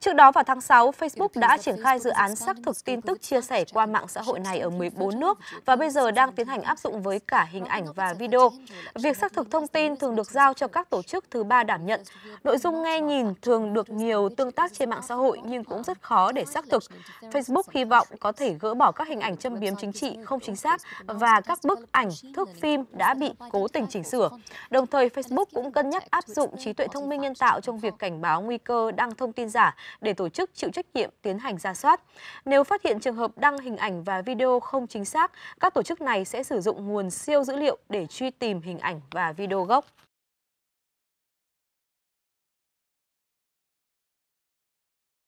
Trước đó vào tháng 6, Facebook đã triển khai dự án xác thực tin tức chia sẻ qua mạng xã hội này ở 14 nước và bây giờ đang tiến hành áp dụng với cả hình ảnh và video. Việc xác thực thông tin thường được giao cho các tổ chức thứ ba đảm nhận. Nội dung nghe nhìn thường được nhiều tương tác trên mạng xã hội nhưng cũng rất khó để xác thực. Facebook hy vọng có thể gỡ bỏ các hình ảnh châm biếm chính trị không chính xác và các bức ảnh, thước phim đã bị cố tình chỉnh sửa. Đồng thời, Facebook cũng cân nhắc áp dụng trí tuệ thông minh nhân tạo trong việc cảnh báo nguy cơ đăng thông tin giả để tổ chức chịu trách nhiệm tiến hành ra soát. Nếu phát hiện trường hợp đăng hình ảnh và video không chính xác, các tổ chức này sẽ sử dụng nguồn siêu dữ liệu để truy tìm hình ảnh và video gốc.